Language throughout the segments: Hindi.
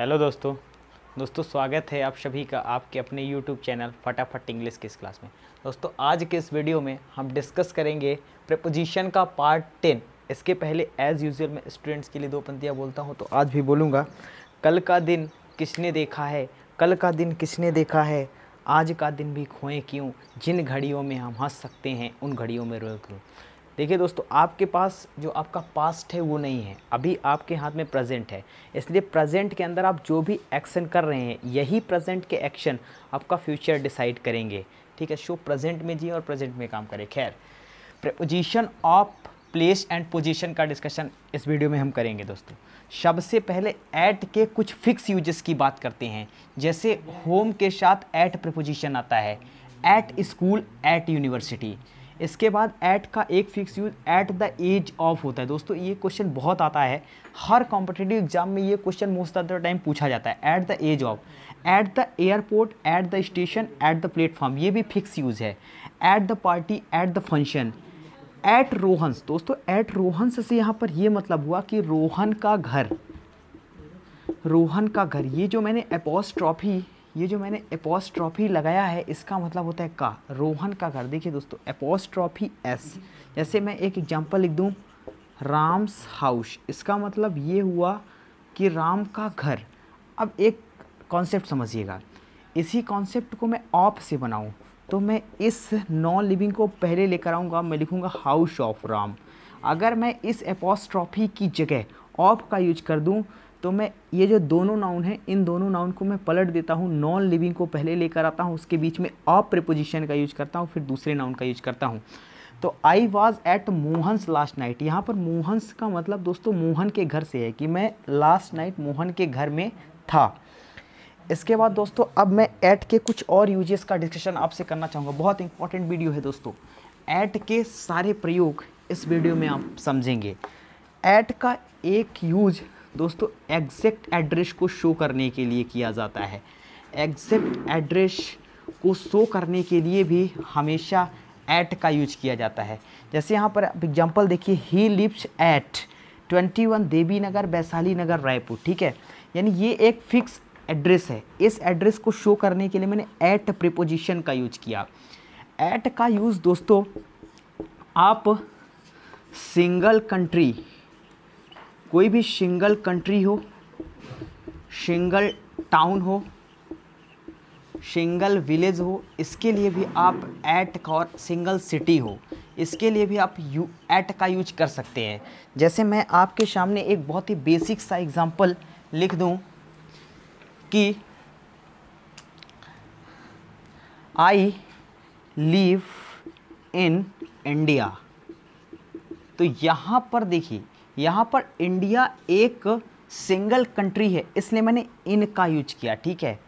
हेलो दोस्तों दोस्तों स्वागत है आप सभी का आपके अपने यूट्यूब चैनल फटाफट इंग्लिश की इस क्लास में दोस्तों आज के इस वीडियो में हम डिस्कस करेंगे प्रपोजिशन का पार्ट टेन इसके पहले एज़ यूजल मैं स्टूडेंट्स के लिए दो पंक्तियाँ बोलता हूँ तो आज भी बोलूँगा कल का दिन किसने देखा है कल का दिन किसने देखा है आज का दिन भी खोएं क्यों जिन घड़ियों में हम हंस सकते हैं उन घड़ियों में रोए क्यों देखिए दोस्तों आपके पास जो आपका पास्ट है वो नहीं है अभी आपके हाथ में प्रेजेंट है इसलिए प्रेजेंट के अंदर आप जो भी एक्शन कर रहे हैं यही प्रेजेंट के एक्शन आपका फ्यूचर डिसाइड करेंगे ठीक है शो प्रेजेंट में जी और प्रेजेंट में काम करें खैर position of place and position का डिस्कशन इस वीडियो में हम करेंगे दोस्तों सबसे पहले ऐट के कुछ फिक्स यूजेस की बात करते हैं जैसे होम के साथ ऐट प्रपोजिशन आता है ऐट स्कूल ऐट यूनिवर्सिटी इसके बाद एट का एक fix use at the age of होता है दोस्तों ये क्वेश्चन बहुत आता है हर कॉम्पिटेटिव एग्जाम में ये question most of the time पूछा जाता है at the age of at the airport at the station at the platform ये भी फिक्स यूज है at the party at the function at Rohan's दोस्तों एट रोहंस से यहाँ पर ये मतलब हुआ कि रोहन का घर रोहन का घर ये जो मैंने एपोस्ट्रॉफी ये जो मैंने एपोस्ट्रॉफी लगाया है इसका मतलब होता है का रोहन का घर देखिए दोस्तों एपोस्ट्रॉफी एस जैसे मैं एक एग्जांपल लिख दूँ राम्स हाउस इसका मतलब ये हुआ कि राम का घर अब एक कॉन्सेप्ट समझिएगा इसी कॉन्सेप्ट को मैं ऑप से बनाऊँ तो मैं इस नॉन लिविंग को पहले लेकर आऊँगा मैं लिखूँगा हाउस ऑफ राम अगर मैं इस एपोस्ट्रॉफी की जगह ऑफ का यूज कर दूँ तो मैं ये जो दोनों नाउन हैं इन दोनों नाउन को मैं पलट देता हूँ नॉन लिविंग को पहले लेकर आता हूँ उसके बीच में आप प्रिपोजिशन का यूज करता हूँ फिर दूसरे नाउन का यूज करता हूँ तो I was at Mohan's last night यहाँ पर मोहंस का मतलब दोस्तों मोहन के घर से है कि मैं लास्ट नाइट मोहन के घर में था इसके बाद दोस्तों अब मैं ऐट के कुछ और यूजेस का डिस्कशन आपसे करना चाहूँगा बहुत इंपॉर्टेंट वीडियो है दोस्तों ऐट के सारे प्रयोग इस वीडियो में आप समझेंगे ऐट का एक यूज दोस्तों एग्जैक्ट एड्रेस को शो करने के लिए किया जाता है एग्जैक्ट एड्रेस को शो करने के लिए भी हमेशा एट का यूज किया जाता है जैसे यहाँ पर एग्जाम्पल देखिए he lives at twenty one Devi Nagar Vaishali Nagar Raipur ठीक है यानी ये एक फिक्स एड्रेस है इस एड्रेस को शो करने के लिए मैंने एट प्रिपोजिशन का यूज किया एट का यूज़ दोस्तों आप सिंगल कंट्री कोई भी सिंगल कंट्री हो सिंगल टाउन हो सिंगल विलेज हो इसके लिए भी आप ऐट और सिंगल सिटी हो इसके लिए भी आप यू ऐट का यूज कर सकते हैं जैसे मैं आपके सामने एक बहुत ही बेसिक सा एग्ज़ाम्पल लिख दूं कि आई लिव इन इंडिया तो यहाँ पर देखिए यहाँ पर इंडिया एक सिंगल कंट्री है इसलिए मैंने इन का यूज किया ठीक है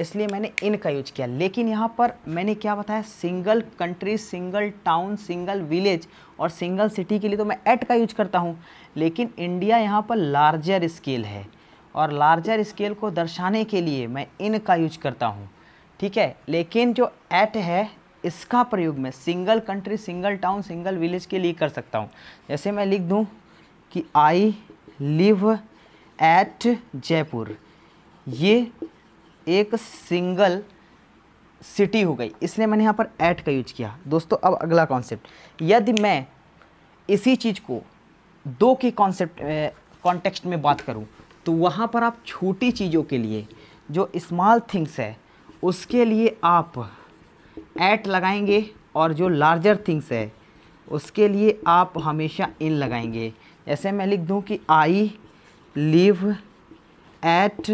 इसलिए मैंने इन का यूज किया लेकिन यहाँ पर मैंने क्या बताया single country single town single village और सिंगल सिटी के लिए तो मैं एट का यूज करता हूँ लेकिन इंडिया यहाँ पर लार्जर स्केल है और लार्जर स्केल को दर्शाने के लिए मैं इन का यूज करता हूँ ठीक है लेकिन जो एट है इसका प्रयोग मैं single country single town single village के लिए कर सकता हूँ जैसे मैं लिख दूँ कि आई लिव एट जयपुर ये एक सिंगल सिटी हो गई इसलिए मैंने यहाँ पर ऐट का यूज किया दोस्तों अब अगला कॉन्सेप्ट यदि मैं इसी चीज़ को दो के कॉन्सेप्ट कॉन्टेक्स्ट में बात करूँ तो वहाँ पर आप छोटी चीज़ों के लिए जो स्मॉल थिंग्स है उसके लिए आप ऐट लगाएंगे और जो लार्जर थिंग्स है उसके लिए आप हमेशा इन लगाएंगे ऐसे मैं लिख दूँ कि I live at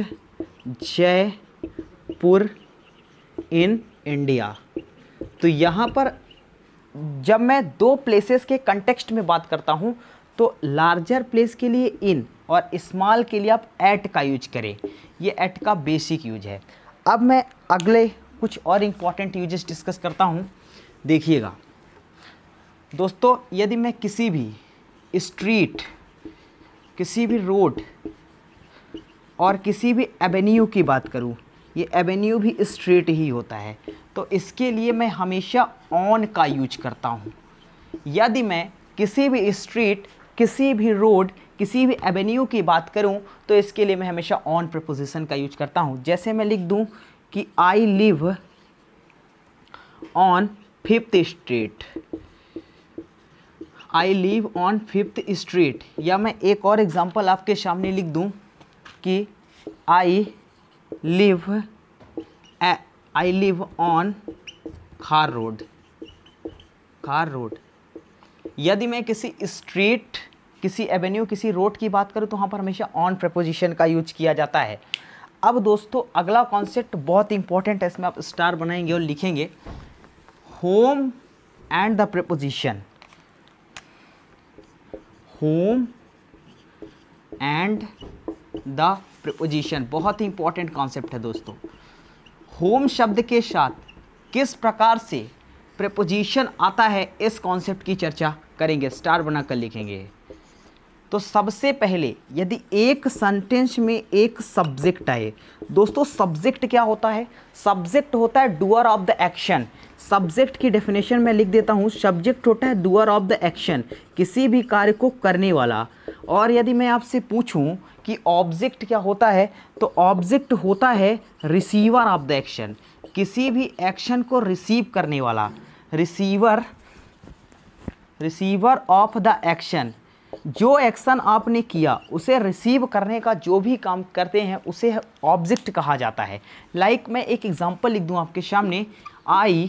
Jaipur in India तो यहाँ पर जब मैं दो प्लेसेस के कंटेक्स्ट में बात करता हूँ तो लार्जर प्लेस के लिए इन और इस्माल के लिए आप एट का यूज करें ये एट का बेसिक यूज है अब मैं अगले कुछ और इम्पॉर्टेंट यूजेस डिस्कस करता हूँ देखिएगा दोस्तों यदि मैं किसी भी स्ट्रीट किसी भी रोड और किसी भी एवेन्यू की बात करूँ ये एवेन्यू भी स्ट्रीट ही होता है तो इसके लिए मैं हमेशा ऑन का यूज करता हूँ यदि मैं किसी भी स्ट्रीट किसी भी रोड किसी भी एवेन्यू की बात करूं तो इसके लिए मैं हमेशा ऑन प्रपोजिशन का यूज करता हूं जैसे मैं लिख दूं कि I live on fifth street I live on fifth street या मैं एक और एग्ज़ाम्पल आपके सामने लिख दूँ कि I live I live on Khar road Khar road यदि मैं किसी स्ट्रीट किसी एवेन्यू किसी रोड की बात करूँ तो वहाँ पर हमेशा ऑन प्रपोजिशन का यूज किया जाता है अब दोस्तों अगला कॉन्सेप्ट बहुत इंपॉर्टेंट है इसमें आप स्टार बनाएंगे और लिखेंगे home and the preposition home and the preposition बहुत ही इंपॉर्टेंट कॉन्सेप्ट है दोस्तों होम शब्द के साथ किस प्रकार से प्रपोजिशन आता है इस कॉन्सेप्ट की चर्चा करेंगे स्टार बनाकर लिखेंगे तो सबसे पहले यदि एक सेंटेंस में एक सब्जेक्ट आए दोस्तों सब्जेक्ट क्या होता है सब्जेक्ट होता है doer of the action subject की डेफिनेशन मैं लिख देता हूँ सब्जेक्ट होता है डूअर ऑफ द एक्शन किसी भी कार्य को करने वाला और यदि मैं आपसे पूछूँ कि ऑब्जेक्ट क्या होता है तो ऑब्जेक्ट होता है रिसीवर ऑफ द एक्शन किसी भी एक्शन को रिसीव करने वाला receiver receiver of the action जो एक्शन आपने किया उसे रिसीव करने का जो भी काम करते हैं उसे ऑब्जेक्ट कहा जाता है लाइक like मैं एक एग्ज़ाम्पल लिख दूँ आपके सामने I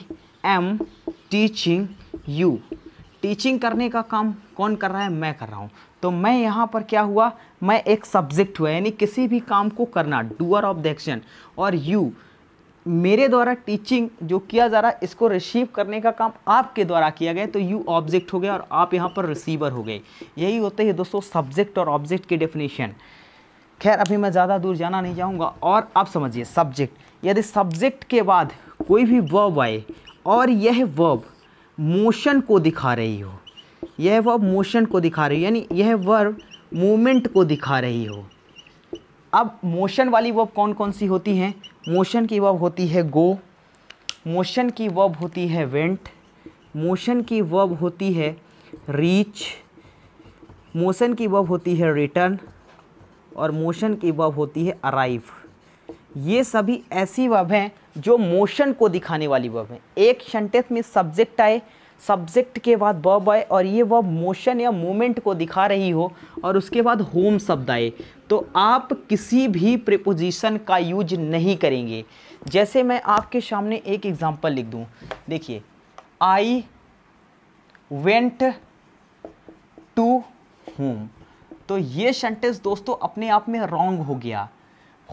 am teaching you teaching करने का काम कौन कर रहा है मैं कर रहा हूँ तो मैं यहाँ पर क्या हुआ मैं एक सब्जेक्ट हुआ यानी किसी भी काम को करना डूअर ऑफ द एक्शन और यू मेरे द्वारा टीचिंग जो किया जा रहा है इसको रिसीव करने का काम आपके द्वारा किया गया तो यू ऑब्जेक्ट हो गया और आप यहाँ पर रिसीवर हो गए यही होते हैं दोस्तों सब्जेक्ट और ऑब्जेक्ट की डेफिनेशन खैर अभी मैं ज़्यादा दूर जाना नहीं चाहूँगा और आप समझिए सब्जेक्ट यदि सब्जेक्ट के बाद कोई भी वर्ब आए और यह वर्ब मोशन को दिखा रही हो यह वर्ब मोशन को दिखा रही हो यानी यह वर्ब मूवमेंट को दिखा रही हो अब मोशन वाली वर्ब कौन कौन सी होती हैं मोशन की वर्ब होती है गो मोशन की वर्ब होती है वेंट मोशन की वर्ब होती है रीच मोशन की वर्ब होती है रिटर्न और मोशन की वर्ब होती है अराइव ये सभी ऐसी वर्ब हैं जो मोशन को दिखाने वाली वर्ब हैं एक सेंटेंस में सब्जेक्ट आए सब्जेक्ट के बाद वर्ब आए और ये वर्ब मोशन या मोमेंट को दिखा रही हो और उसके बाद होम शब्द आए तो आप किसी भी प्रिपोजिशन का यूज नहीं करेंगे जैसे मैं आपके सामने एक एग्ज़ाम्पल लिख दूं देखिए आई वेंट टू होम तो ये सेंटेंस दोस्तों अपने आप में रॉन्ग हो गया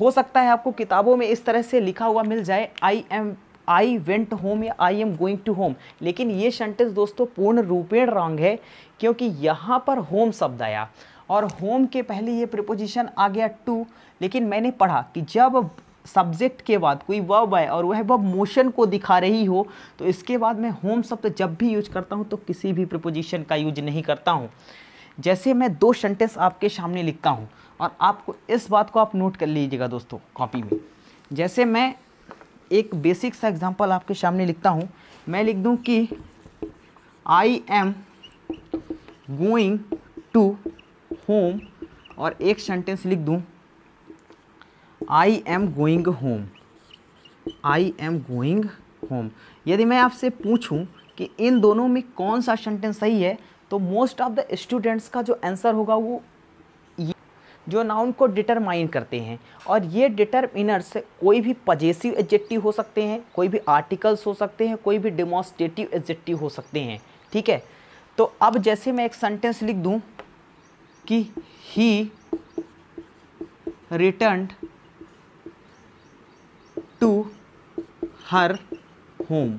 हो सकता है आपको किताबों में इस तरह से लिखा हुआ मिल जाए I am I went home या I am going to home लेकिन ये सेंटेंस दोस्तों पूर्ण रूपेण रॉन्ग है क्योंकि यहाँ पर होम शब्द आया और होम के पहले ये प्रपोजिशन आ गया टू लेकिन मैंने पढ़ा कि जब सब्जेक्ट के बाद कोई वर्ब आए और वह वर्ब मोशन को दिखा रही हो तो इसके बाद मैं होम शब्द जब भी यूज करता हूँ तो किसी भी प्रपोजिशन का यूज नहीं करता हूँ जैसे मैं दो सेंटेंस आपके सामने लिखता हूँ और आपको इस बात को आप नोट कर लीजिएगा दोस्तों कॉपी में जैसे मैं एक बेसिक सा एग्जांपल आपके सामने लिखता हूँ मैं लिख दूँ कि I am going to home और एक सेंटेंस लिख दूँ I am going home I am going home यदि मैं आपसे पूछूं कि इन दोनों में कौन सा सेंटेंस सही है तो मोस्ट ऑफ द स्टूडेंट्स का जो आंसर होगा वो जो नाउन को डिटरमाइन करते हैं और ये डिटरमिनर्स कोई भी पजेसिव एडजेक्टिव हो सकते हैं कोई भी आर्टिकल्स हो सकते हैं कोई भी डिमॉन्स्ट्रेटिव एडजेक्टिव हो सकते हैं ठीक है तो अब जैसे मैं एक सेंटेंस लिख दूं कि he return to her home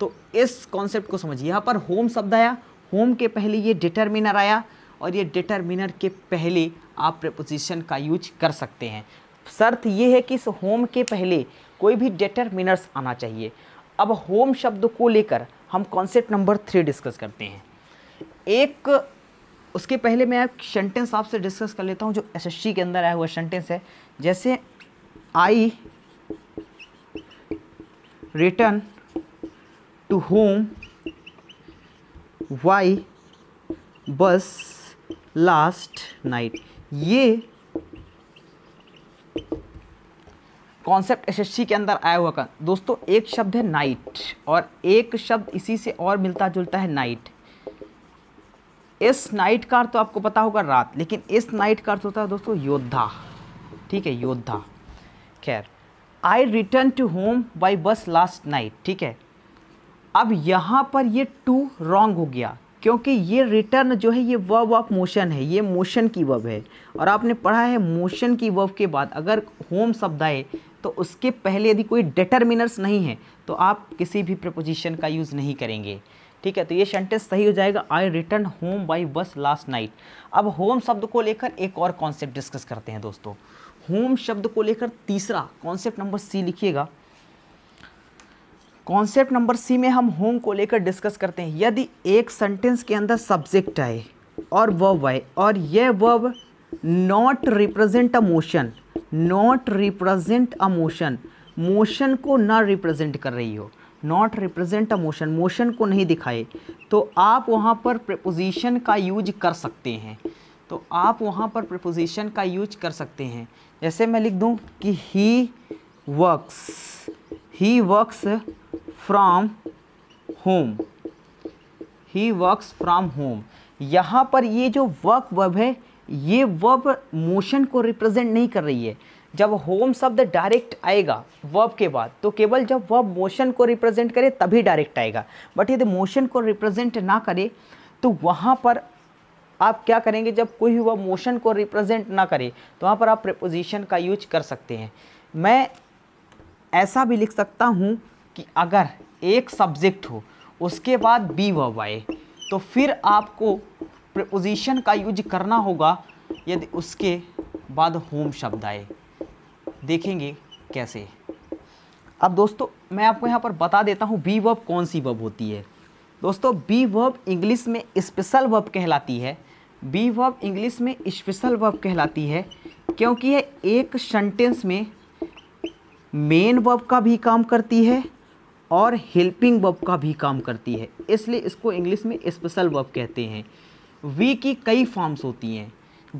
तो इस कॉन्सेप्ट को समझिए यहाँ पर होम शब्द आया होम के पहले ये डिटरमिनर आया और ये डिटर्मिनर के पहले आप प्रपोजिशन का यूज कर सकते हैं शर्त ये है कि इस होम के पहले कोई भी डिटर्मिनर्स आना चाहिए अब होम शब्द को लेकर हम कॉन्सेप्ट नंबर थ्री डिस्कस करते हैं एक उसके पहले मैं एक सेंटेंस आपसे डिस्कस कर लेता हूँ जो एस के अंदर आया हुआ सेंटेंस है जैसे I return to home by bus last night ये कॉन्सेप्ट एसएससी के अंदर आया हुआ का दोस्तों एक शब्द है नाइट और एक शब्द इसी से और मिलता जुलता है नाइट इस नाइट का तो आपको पता होगा रात लेकिन इस नाइट का अर्थ होता है दोस्तों योद्धा ठीक है योद्धा खैर I return to home by bus last night ठीक है अब यहाँ पर ये टू रॉन्ग हो गया क्योंकि ये रिटर्न जो है ये वर्ब ऑफ मोशन है ये मोशन की वर्ब है और आपने पढ़ा है मोशन की वर्ब के बाद अगर होम शब्द आए तो उसके पहले यदि कोई डिटर्मिनर्स नहीं है तो आप किसी भी प्रपोजिशन का यूज़ नहीं करेंगे ठीक है तो ये सेंटेंस सही हो जाएगा I return home by bus last night अब होम शब्द को लेकर एक और कॉन्सेप्ट डिस्कस करते हैं दोस्तों होम शब्द को लेकर तीसरा कॉन्सेप्ट नंबर सी लिखिएगा कॉन्सेप्ट नंबर सी में हम होम को लेकर डिस्कस करते हैं यदि एक सेंटेंस के अंदर सब्जेक्ट आए और वर्ब आए और यह verb not represent a motion not represent a motion motion को ना रिप्रेजेंट कर रही हो not represent a motion motion को नहीं दिखाए तो आप वहाँ पर प्रपोजिशन का यूज कर सकते हैं तो आप वहाँ पर प्रपोजिशन का यूज कर सकते हैं जैसे मैं लिख दूँ कि he works he works from home he works from home यहाँ पर ये जो वर्क वर्ब है ये वर्ब मोशन को रिप्रेजेंट नहीं कर रही है जब होम शब्द डायरेक्ट आएगा वर्ब के बाद तो केवल जब वर्ब मोशन को रिप्रेजेंट करे तभी डायरेक्ट आएगा बट यदि मोशन को रिप्रेजेंट ना करे तो वहाँ पर आप क्या करेंगे जब कोई भी वर्ब मोशन को रिप्रेजेंट ना करे तो वहाँ पर आप प्रपोजिशन का यूज कर सकते हैं मैं ऐसा भी लिख सकता हूँ कि अगर एक सब्जेक्ट हो उसके बाद बी वर्ब आए तो फिर आपको प्रपोजिशन का यूज करना होगा यदि उसके बाद होम शब्द आए देखेंगे कैसे अब दोस्तों मैं आपको यहाँ पर बता देता हूँ बी वर्ब कौन सी वर्ब होती है दोस्तों बी वर्ब इंग्लिश में स्पेशल वर्ब कहलाती है बी वर्ब इंग्लिश में स्पेशल वर्ब कहलाती है क्योंकि यह एक सेंटेंस में मेन वर्ब का भी काम करती है और हेल्पिंग वर्ब का भी काम करती है इसलिए इसको इंग्लिश में स्पेशल वर्ब कहते हैं वी की कई फॉर्म्स होती हैं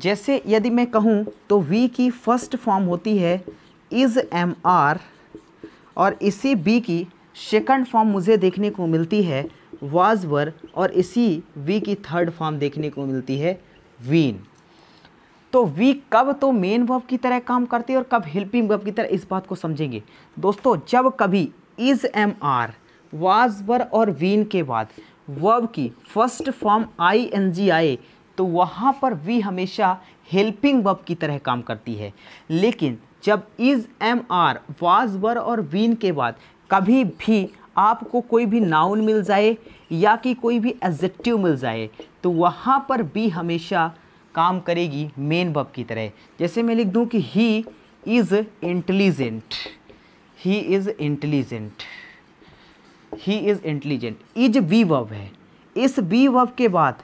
जैसे यदि मैं कहूँ तो वी की फर्स्ट फॉर्म होती है इज़ एम आर और इसी बी की सेकंड फॉर्म मुझे देखने को मिलती है वाज वर और इसी वी की थर्ड फॉर्म देखने को मिलती है वीन तो वी कब तो मेन वर्ब की तरह काम करती है और कब हेल्पिंग वर्ब की तरह इस बात को समझेंगे दोस्तों जब कभी is am are was were और वीन के बाद वर्ब की first form I N G आए तो वहाँ पर वी हमेशा हेल्पिंग वर्ब की तरह काम करती है लेकिन जब is am are was were और वीन के बाद कभी भी आपको कोई भी नाउन मिल जाए या कि कोई भी एजेक्टिव मिल जाए तो वहाँ पर बी हमेशा काम करेगी मेन वर्ब की तरह जैसे मैं लिख दूँ कि he is intelligent he is intelligent he is intelligent is be verb है इस बी वर्ब के बाद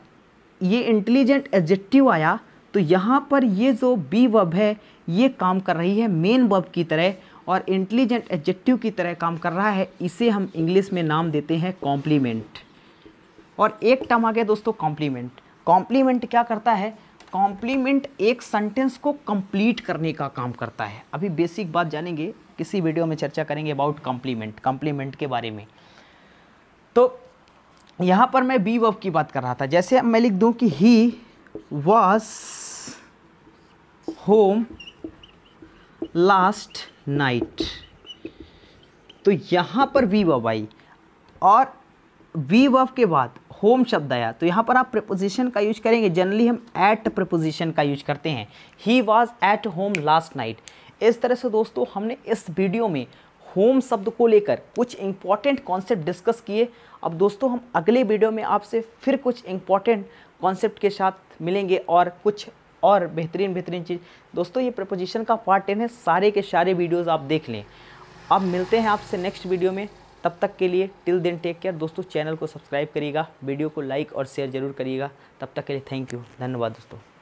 ये इंटेलिजेंट एडजेक्टिव आया तो यहाँ पर ये जो बी वर्ब है ये काम कर रही है मेन वर्ब की तरह और इंटेलिजेंट एडजेक्टिव की तरह काम कर रहा है इसे हम इंग्लिश में नाम देते हैं कॉम्प्लीमेंट और एक टर्म आ गया दोस्तों कॉम्प्लीमेंट कॉम्प्लीमेंट क्या करता है कॉम्प्लीमेंट एक सेंटेंस को कंप्लीट करने का काम करता है अभी बेसिक बात जानेंगे किसी वीडियो में चर्चा करेंगे अबाउट कॉम्प्लीमेंट कॉम्प्लीमेंट के बारे में तो यहाँ पर मैं बी वर्ब की बात कर रहा था जैसे अब मैं लिख दूँ कि he was home last night तो यहाँ पर वी वर्ब आई और वी वर्ब के बाद होम शब्द आया तो यहाँ पर आप प्रपोजिशन का यूज करेंगे जनरली हम एट प्रपोजिशन का यूज करते हैं he was at home last night इस तरह से दोस्तों हमने इस वीडियो में होम शब्द को लेकर कुछ इंपॉर्टेंट कॉन्सेप्ट डिस्कस किए अब दोस्तों हम अगले वीडियो में आपसे फिर कुछ इंपॉर्टेंट कॉन्सेप्ट के साथ मिलेंगे और कुछ और बेहतरीन बेहतरीन चीज़ दोस्तों ये प्रपोजिशन का पार्ट टेन है सारे के सारे वीडियोज़ आप देख लें अब मिलते हैं आपसे नेक्स्ट वीडियो में तब तक के लिए टिल देन टेक केयर दोस्तों चैनल को सब्सक्राइब करिएगा वीडियो को लाइक और शेयर जरूर करिएगा तब तक के लिए थैंक यू धन्यवाद दोस्तों